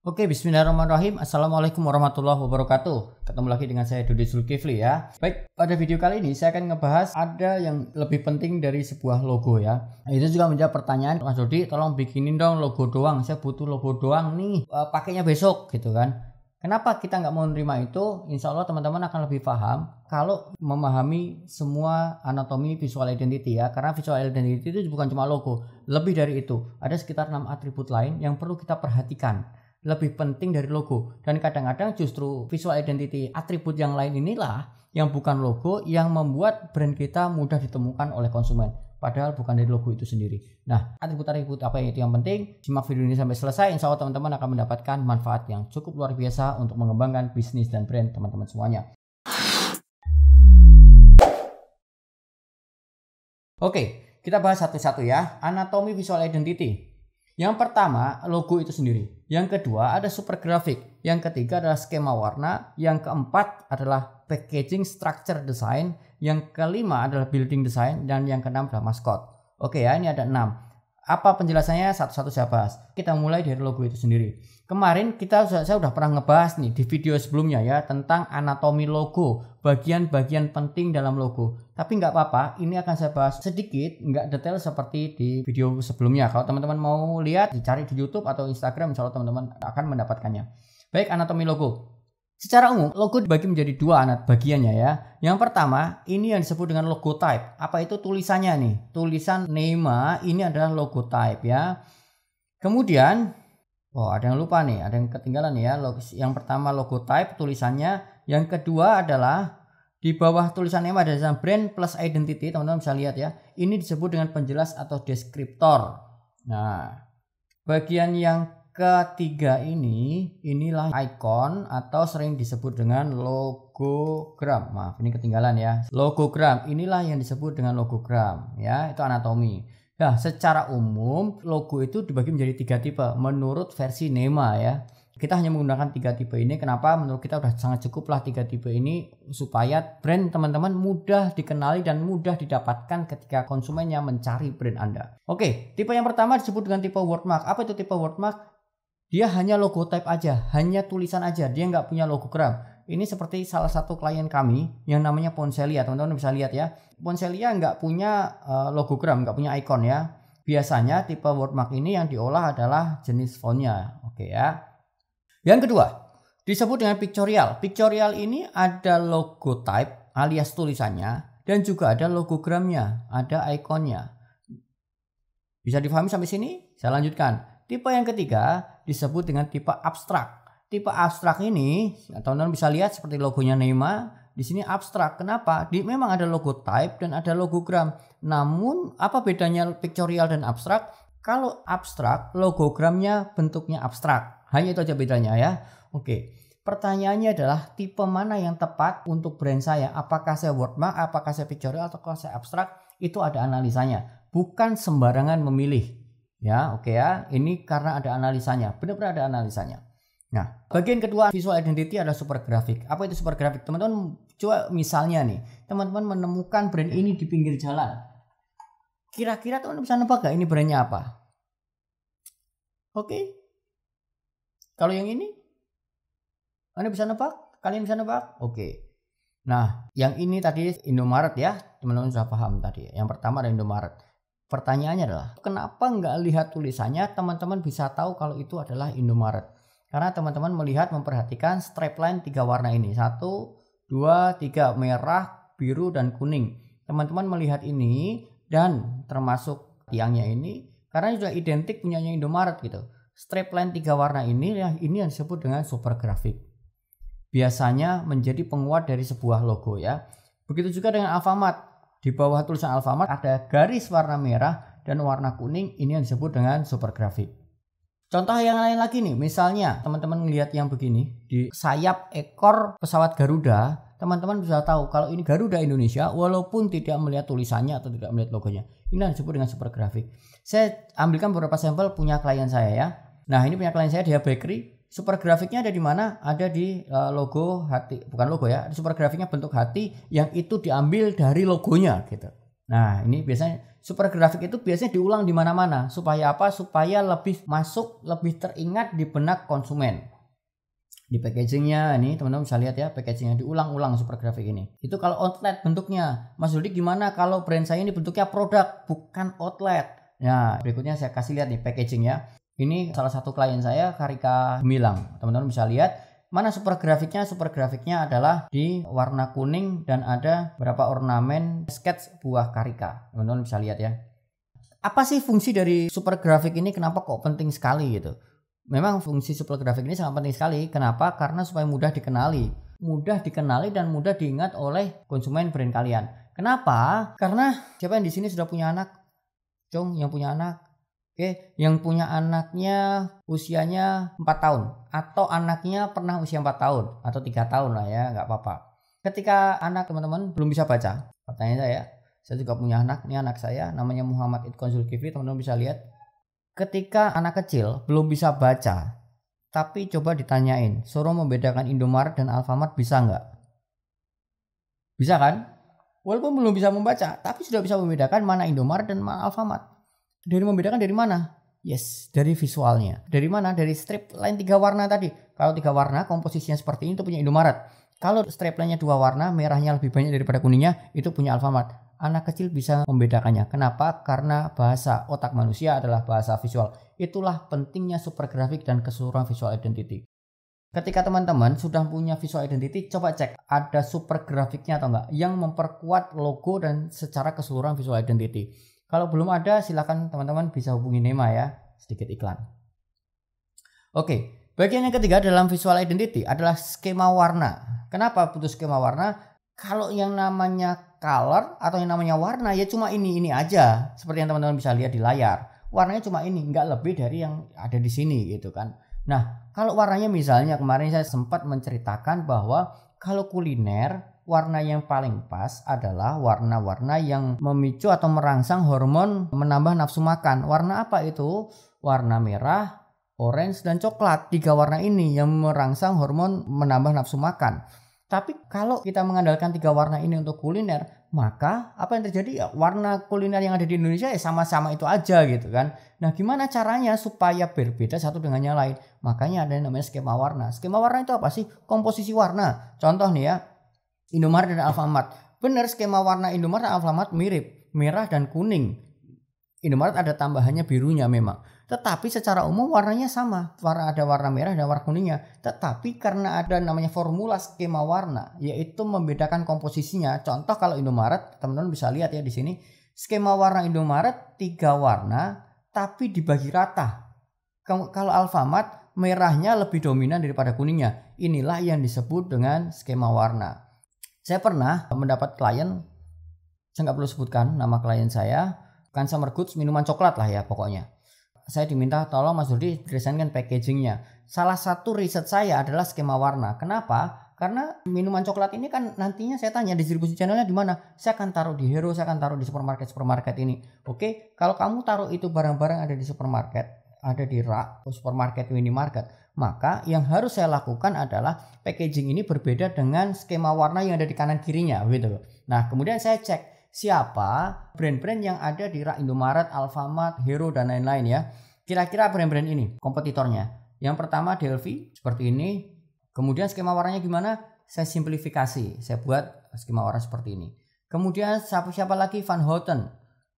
Oke, bismillahirrahmanirrahim. Assalamualaikum warahmatullahi wabarakatuh. Ketemu lagi dengan saya Dodi Zulkifli ya. Baik, pada video kali ini saya akan ngebahas ada yang lebih penting dari sebuah logo ya. Nah, itu juga menjawab pertanyaan, Mas Dodi tolong bikinin dong logo doang. Saya butuh logo doang nih, Uh, pakainya besok gitu kan. Kenapa kita nggak mau menerima itu? Insya Allah teman-teman akan lebih paham kalau memahami semua anatomi visual identity ya. Karena visual identity itu bukan cuma logo, lebih dari itu. Ada sekitar 6 atribut lain yang perlu kita perhatikan lebih penting dari logo dan kadang-kadang justru visual identity atribut yang lain inilah yang bukan logo yang membuat brand kita mudah ditemukan oleh konsumen padahal bukan dari logo itu sendiri. Nah, atribut-atribut apa yang itu yang penting? Simak video ini sampai selesai. Insya Allah teman-teman akan mendapatkan manfaat yang cukup luar biasa untuk mengembangkan bisnis dan brand teman-teman semuanya. Oke, kita bahas satu-satu ya. Anatomi visual identity. Yang pertama, logo itu sendiri. Yang kedua ada super grafik. Yang ketiga adalah skema warna. Yang keempat adalah packaging structure design. Yang kelima adalah building design. Dan yang keenam adalah maskot. Oke ya, ini ada enam. Apa penjelasannya satu-satu saya bahas. Kita mulai dari logo itu sendiri. Kemarin kita saya sudah pernah ngebahas nih di video sebelumnya ya tentang anatomi logo, bagian-bagian penting dalam logo. Tapi nggak apa-apa, ini akan saya bahas sedikit, nggak detail seperti di video sebelumnya. Kalau teman-teman mau lihat, dicari di YouTube atau Instagram, insya Allah teman-teman akan mendapatkannya. Baik, anatomi logo. Secara umum, logo dibagi menjadi dua anak bagiannya ya. Yang pertama, ini yang disebut dengan logo type Apa itu tulisannya nih? Tulisan NEMA ini adalah logo type ya. Kemudian, oh ada yang lupa nih, ada yang ketinggalan ya. Yang pertama logo type tulisannya. Yang kedua adalah di bawah tulisan NEMA ada tulisan brand plus identity. Teman-teman bisa lihat ya. Ini disebut dengan penjelas atau deskriptor. Nah, bagian yang ketiga ini inilah ikon atau sering disebut dengan logogram. Maaf, ini ketinggalan ya. Logogram inilah yang disebut dengan logogram ya, itu anatomi. Nah, secara umum logo itu dibagi menjadi tiga tipe menurut versi NEMA ya. Kita hanya menggunakan tiga tipe ini. Kenapa? Menurut kita sudah sangat cukup lah tiga tipe ini supaya brand teman-teman mudah dikenali dan mudah didapatkan ketika konsumennya mencari brand Anda. Oke, tipe yang pertama disebut dengan tipe wordmark. Apa itu tipe wordmark? Dia hanya logotype aja, hanya tulisan aja. Dia nggak punya logogram. Ini seperti salah satu klien kami yang namanya Ponselia. Teman-teman bisa lihat ya. Ponselia nggak punya uh, logogram, nggak punya icon ya. Biasanya tipe wordmark ini yang diolah adalah jenis fontnya. Oke ya. Yang kedua, disebut dengan pictorial. Pictorial ini ada logotype alias tulisannya dan juga ada logogramnya, ada ikonnya. Bisa difahami sampai sini? Saya lanjutkan. Tipe yang ketiga disebut dengan tipe abstrak. Tipe abstrak ini, teman-teman bisa lihat seperti logonya Neymar, di sini abstrak. Kenapa? Di memang ada logo type dan ada logogram. Namun apa bedanya pictorial dan abstrak? Kalau abstrak, logogramnya bentuknya abstrak. Hanya itu aja bedanya ya. Oke. Pertanyaannya adalah tipe mana yang tepat untuk brand saya? Apakah saya wordmark, apakah saya pictorial atau saya abstrak? Itu ada analisanya. Bukan sembarangan memilih. Ya, oke okay ya. Ini karena ada analisanya. Benar-benar ada analisanya. Nah, bagian kedua visual identity adalah super grafik. Apa itu super grafik? Teman-teman, coba misalnya nih, teman-teman menemukan brand ini di pinggir jalan. Kira-kira teman-teman bisa nebak gak ini brandnya apa? Oke. Okay. Kalau yang ini? Anda bisa nebak? Kalian bisa nebak? Oke. Okay. Nah, yang ini tadi Indomaret ya. Teman-teman sudah paham tadi. Yang pertama ada Indomaret. Pertanyaannya adalah, kenapa nggak lihat tulisannya? Teman-teman bisa tahu kalau itu adalah Indomaret. Karena teman-teman melihat memperhatikan strapline tiga warna ini. Satu, dua, tiga, merah, biru, dan kuning. Teman-teman melihat ini dan termasuk tiangnya ini karena sudah identik punyanya Indomaret gitu. Strapline tiga warna ini yang ini yang disebut dengan super grafik. Biasanya menjadi penguat dari sebuah logo ya. Begitu juga dengan Alfamart di bawah tulisan Alfamart ada garis warna merah dan warna kuning ini yang disebut dengan super grafik. Contoh yang lain lagi nih, misalnya teman-teman melihat yang begini di sayap ekor pesawat Garuda, teman-teman bisa tahu kalau ini Garuda Indonesia walaupun tidak melihat tulisannya atau tidak melihat logonya. Ini yang disebut dengan super grafik. Saya ambilkan beberapa sampel punya klien saya ya. Nah, ini punya klien saya dia bakery super grafiknya ada di mana? Ada di eh, logo hati, bukan logo ya. Super grafiknya bentuk hati yang itu diambil dari logonya gitu. Nah, ini biasanya super grafik itu biasanya diulang di mana-mana supaya apa? Supaya lebih masuk, lebih teringat di benak konsumen. Di packagingnya ini teman-teman bisa lihat ya packagingnya diulang-ulang super grafik ini. Itu kalau outlet bentuknya. Mas Dudi gimana kalau brand saya ini bentuknya produk bukan outlet? Nah, berikutnya saya kasih lihat nih packagingnya. Ini salah satu klien saya Karika Milang. Teman-teman bisa lihat mana super grafiknya? Super grafiknya adalah di warna kuning dan ada berapa ornamen sketch buah karika. Teman-teman bisa lihat ya. Apa sih fungsi dari super grafik ini? Kenapa kok penting sekali gitu? Memang fungsi super grafik ini sangat penting sekali. Kenapa? Karena supaya mudah dikenali. Mudah dikenali dan mudah diingat oleh konsumen brand kalian. Kenapa? Karena siapa yang di sini sudah punya anak? Jong yang punya anak, Oke, yang punya anaknya usianya 4 tahun atau anaknya pernah usia 4 tahun atau tiga tahun lah ya, nggak apa-apa. Ketika anak teman-teman belum bisa baca, pertanyaan saya, saya juga punya anak, ini anak saya namanya Muhammad Idkon Zulkifli, teman-teman bisa lihat. Ketika anak kecil belum bisa baca, tapi coba ditanyain, suruh membedakan Indomaret dan Alfamart bisa nggak? Bisa kan? Walaupun belum bisa membaca, tapi sudah bisa membedakan mana Indomaret dan mana Alfamart. Dari membedakan dari mana? Yes, dari visualnya. Dari mana? Dari strip lain tiga warna tadi. Kalau tiga warna komposisinya seperti ini itu punya Indomaret. Kalau strip lainnya dua warna, merahnya lebih banyak daripada kuningnya, itu punya Alfamart. Anak kecil bisa membedakannya. Kenapa? Karena bahasa otak manusia adalah bahasa visual. Itulah pentingnya super grafik dan keseluruhan visual identity. Ketika teman-teman sudah punya visual identity, coba cek ada super grafiknya atau enggak yang memperkuat logo dan secara keseluruhan visual identity. Kalau belum ada, silahkan teman-teman bisa hubungi Nema ya. Sedikit iklan. Oke, bagian yang ketiga dalam visual identity adalah skema warna. Kenapa butuh skema warna? Kalau yang namanya color atau yang namanya warna ya cuma ini ini aja. Seperti yang teman-teman bisa lihat di layar. Warnanya cuma ini, nggak lebih dari yang ada di sini gitu kan. Nah, kalau warnanya misalnya kemarin saya sempat menceritakan bahwa kalau kuliner warna yang paling pas adalah warna-warna yang memicu atau merangsang hormon menambah nafsu makan. Warna apa itu? Warna merah, orange, dan coklat. Tiga warna ini yang merangsang hormon menambah nafsu makan. Tapi kalau kita mengandalkan tiga warna ini untuk kuliner, maka apa yang terjadi? Ya, warna kuliner yang ada di Indonesia ya sama-sama itu aja gitu kan. Nah gimana caranya supaya berbeda satu dengan yang lain? Makanya ada yang namanya skema warna. Skema warna itu apa sih? Komposisi warna. Contoh nih ya, Indomaret dan Alfamart. Benar skema warna Indomaret dan Alfamart mirip, merah dan kuning. Indomaret ada tambahannya birunya memang. Tetapi secara umum warnanya sama. Warna ada warna merah dan warna kuningnya. Tetapi karena ada namanya formula skema warna, yaitu membedakan komposisinya. Contoh kalau Indomaret, teman-teman bisa lihat ya di sini, skema warna Indomaret tiga warna tapi dibagi rata. Kalau Alfamart merahnya lebih dominan daripada kuningnya. Inilah yang disebut dengan skema warna. Saya pernah mendapat klien, saya nggak perlu sebutkan nama klien saya, kan summer goods minuman coklat lah ya pokoknya. Saya diminta tolong Mas Dodi desainkan packagingnya. Salah satu riset saya adalah skema warna. Kenapa? Karena minuman coklat ini kan nantinya saya tanya distribusi channelnya di mana. Saya akan taruh di Hero, saya akan taruh di supermarket supermarket ini. Oke, kalau kamu taruh itu barang-barang ada di supermarket, ada di rak supermarket minimarket, maka yang harus saya lakukan adalah packaging ini berbeda dengan skema warna yang ada di kanan kirinya gitu. loh. Nah, kemudian saya cek siapa brand-brand yang ada di rak Indomaret, Alfamart, Hero dan lain-lain ya. Kira-kira brand-brand ini kompetitornya. Yang pertama Delphi seperti ini. Kemudian skema warnanya gimana? Saya simplifikasi. Saya buat skema warna seperti ini. Kemudian siapa-siapa lagi Van Houten.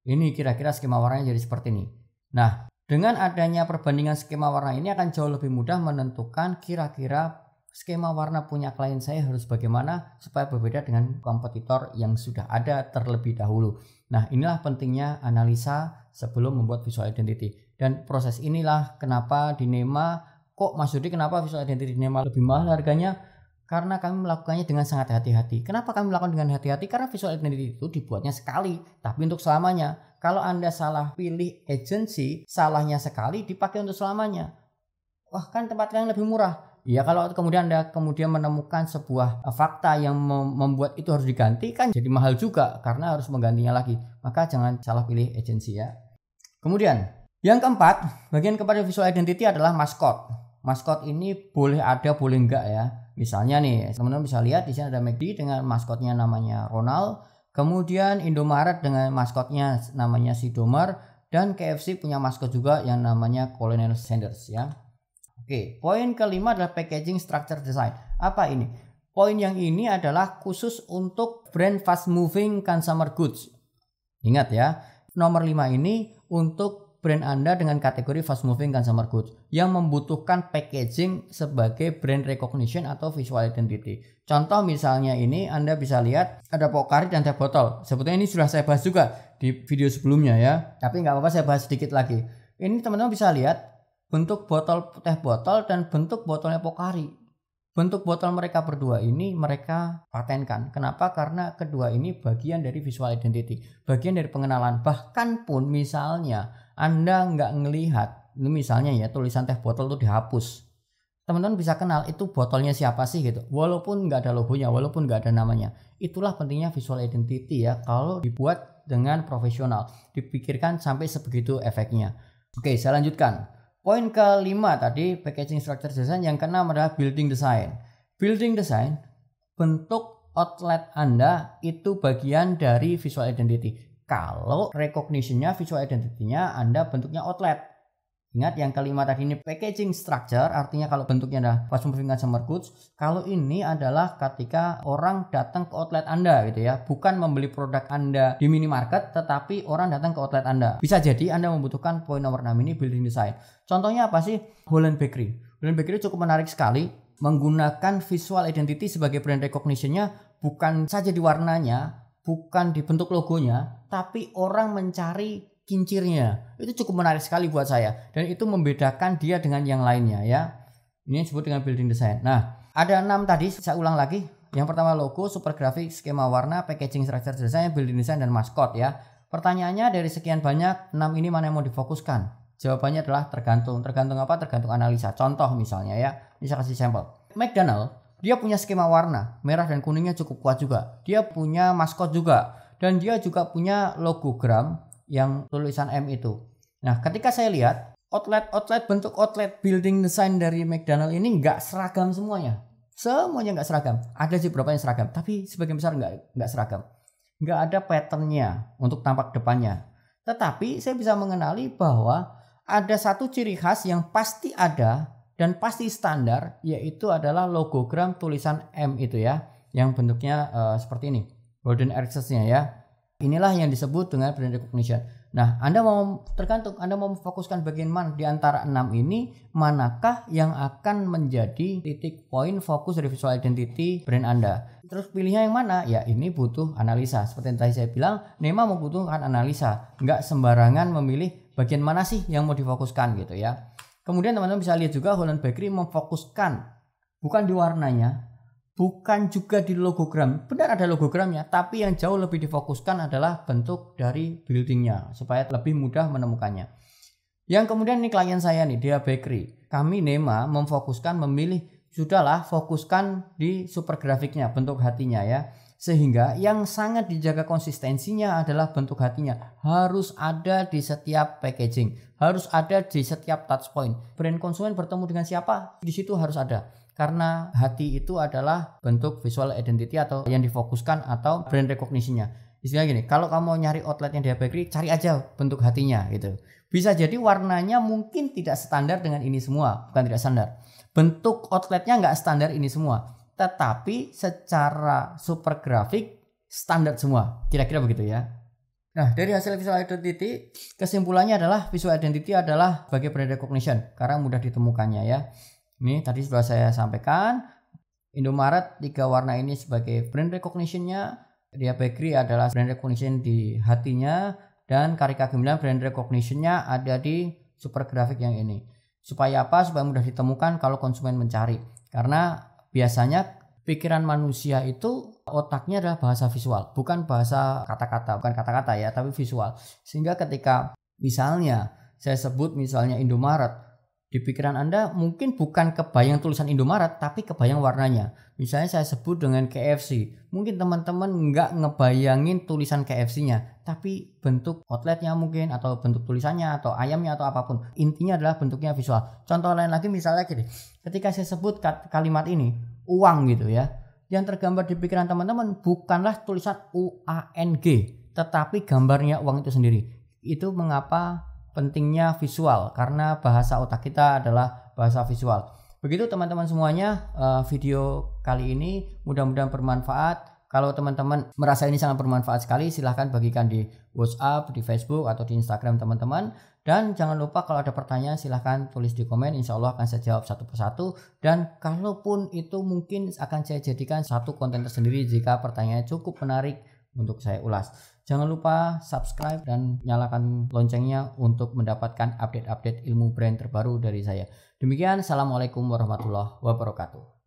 Ini kira-kira skema warnanya jadi seperti ini. Nah, dengan adanya perbandingan skema warna ini akan jauh lebih mudah menentukan kira-kira skema warna punya klien saya harus bagaimana supaya berbeda dengan kompetitor yang sudah ada terlebih dahulu. Nah, inilah pentingnya analisa sebelum membuat visual identity. Dan proses inilah kenapa di NEMA kok Mas Yudi kenapa visual identity di NEMA lebih mahal harganya? karena kami melakukannya dengan sangat hati-hati. Kenapa kami melakukan dengan hati-hati? Karena visual identity itu dibuatnya sekali, tapi untuk selamanya. Kalau Anda salah pilih agency, salahnya sekali dipakai untuk selamanya. Wah, kan tempat yang lebih murah. Ya kalau kemudian Anda kemudian menemukan sebuah e, fakta yang membuat itu harus diganti kan jadi mahal juga karena harus menggantinya lagi. Maka jangan salah pilih agensi ya. Kemudian yang keempat, bagian kepada visual identity adalah maskot maskot ini boleh ada boleh enggak ya misalnya nih teman-teman bisa lihat di sini ada McD dengan maskotnya namanya Ronald kemudian Indomaret dengan maskotnya namanya Sidomar dan KFC punya maskot juga yang namanya Colonel Sanders ya oke poin kelima adalah packaging structure design apa ini poin yang ini adalah khusus untuk brand fast moving consumer goods ingat ya nomor 5 ini untuk brand Anda dengan kategori fast moving consumer goods yang membutuhkan packaging sebagai brand recognition atau visual identity. Contoh misalnya ini Anda bisa lihat ada pokari dan teh botol. Sebetulnya ini sudah saya bahas juga di video sebelumnya ya. Tapi nggak apa-apa saya bahas sedikit lagi. Ini teman-teman bisa lihat bentuk botol teh botol dan bentuk botolnya pokari. Bentuk botol mereka berdua ini mereka patenkan. Kenapa? Karena kedua ini bagian dari visual identity, bagian dari pengenalan. Bahkan pun misalnya anda nggak ngelihat, ini misalnya ya tulisan teh botol itu dihapus. Teman-teman bisa kenal itu botolnya siapa sih gitu. Walaupun nggak ada logonya, walaupun nggak ada namanya. Itulah pentingnya visual identity ya. Kalau dibuat dengan profesional, dipikirkan sampai sebegitu efeknya. Oke, saya lanjutkan. Poin kelima tadi packaging structure design, yang keenam adalah building design. Building design bentuk outlet Anda itu bagian dari visual identity kalau recognition-nya, visual identity-nya Anda bentuknya outlet. Ingat yang kelima tadi ini packaging structure artinya kalau bentuknya adalah consumer consumer goods. Kalau ini adalah ketika orang datang ke outlet Anda gitu ya, bukan membeli produk Anda di minimarket tetapi orang datang ke outlet Anda. Bisa jadi Anda membutuhkan poin nomor 6 ini building design. Contohnya apa sih? Holland Bakery. Holland Bakery cukup menarik sekali menggunakan visual identity sebagai brand recognition-nya bukan saja di warnanya bukan dibentuk logonya, tapi orang mencari kincirnya. Itu cukup menarik sekali buat saya dan itu membedakan dia dengan yang lainnya ya. Ini disebut dengan building design. Nah, ada enam tadi saya ulang lagi. Yang pertama logo, super grafik, skema warna, packaging structure design, building design dan maskot ya. Pertanyaannya dari sekian banyak, enam ini mana yang mau difokuskan? Jawabannya adalah tergantung. Tergantung apa? Tergantung analisa. Contoh misalnya ya. Ini saya kasih sampel. McDonald dia punya skema warna, merah dan kuningnya cukup kuat juga. Dia punya maskot juga dan dia juga punya logogram yang tulisan M itu. Nah, ketika saya lihat outlet-outlet bentuk outlet building design dari McDonald ini nggak seragam semuanya. Semuanya nggak seragam. Ada sih beberapa yang seragam, tapi sebagian besar nggak nggak seragam. Nggak ada patternnya untuk tampak depannya. Tetapi saya bisa mengenali bahwa ada satu ciri khas yang pasti ada dan pasti standar yaitu adalah logogram tulisan M itu ya yang bentuknya uh, seperti ini golden access-nya ya inilah yang disebut dengan brand recognition nah Anda mau tergantung Anda mau fokuskan bagian mana di antara enam ini manakah yang akan menjadi titik poin fokus dari visual identity brand Anda terus pilihnya yang mana ya ini butuh analisa seperti yang tadi saya bilang Nema membutuhkan analisa nggak sembarangan memilih bagian mana sih yang mau difokuskan gitu ya Kemudian teman-teman bisa lihat juga Holland Bakery memfokuskan bukan di warnanya, bukan juga di logogram. Benar ada logogramnya, tapi yang jauh lebih difokuskan adalah bentuk dari buildingnya supaya lebih mudah menemukannya. Yang kemudian ini klien saya nih, dia bakery. Kami Nema memfokuskan memilih sudahlah fokuskan di super grafiknya, bentuk hatinya ya. Sehingga yang sangat dijaga konsistensinya adalah bentuk hatinya. Harus ada di setiap packaging, harus ada di setiap touch point. Brand konsumen bertemu dengan siapa, di situ harus ada. Karena hati itu adalah bentuk visual identity atau yang difokuskan atau brand recognition-nya. Istilahnya gini, kalau kamu nyari outletnya di bakery, cari aja bentuk hatinya gitu. Bisa jadi warnanya mungkin tidak standar dengan ini semua, bukan tidak standar. Bentuk outletnya nggak standar ini semua tetapi secara super grafik standar semua. Kira-kira begitu ya. Nah, dari hasil visual identity, kesimpulannya adalah visual identity adalah sebagai brand recognition karena mudah ditemukannya ya. Ini tadi sudah saya sampaikan, Indomaret tiga warna ini sebagai brand recognitionnya, Dia Bakery adalah brand recognition di hatinya, dan Karika Gemilang brand recognitionnya ada di super grafik yang ini. Supaya apa? Supaya mudah ditemukan kalau konsumen mencari. Karena biasanya pikiran manusia itu otaknya adalah bahasa visual, bukan bahasa kata-kata, bukan kata-kata ya, tapi visual. Sehingga ketika misalnya saya sebut misalnya Indomaret, di pikiran Anda mungkin bukan kebayang tulisan Indomaret tapi kebayang warnanya. Misalnya saya sebut dengan KFC. Mungkin teman-teman nggak ngebayangin tulisan KFC-nya tapi bentuk outletnya mungkin atau bentuk tulisannya atau ayamnya atau apapun. Intinya adalah bentuknya visual. Contoh lain lagi misalnya gini. Ketika saya sebut kalimat ini uang gitu ya. Yang tergambar di pikiran teman-teman bukanlah tulisan UANG tetapi gambarnya uang itu sendiri. Itu mengapa pentingnya visual karena bahasa otak kita adalah bahasa visual. Begitu teman-teman semuanya eh, video kali ini mudah-mudahan bermanfaat. Kalau teman-teman merasa ini sangat bermanfaat sekali silahkan bagikan di WhatsApp, di Facebook atau di Instagram teman-teman. Dan jangan lupa kalau ada pertanyaan silahkan tulis di komen insya Allah akan saya jawab satu persatu. Dan kalaupun itu mungkin akan saya jadikan satu konten tersendiri jika pertanyaannya cukup menarik untuk saya ulas. Jangan lupa subscribe dan nyalakan loncengnya untuk mendapatkan update-update ilmu brand terbaru dari saya. Demikian, Assalamualaikum warahmatullahi wabarakatuh.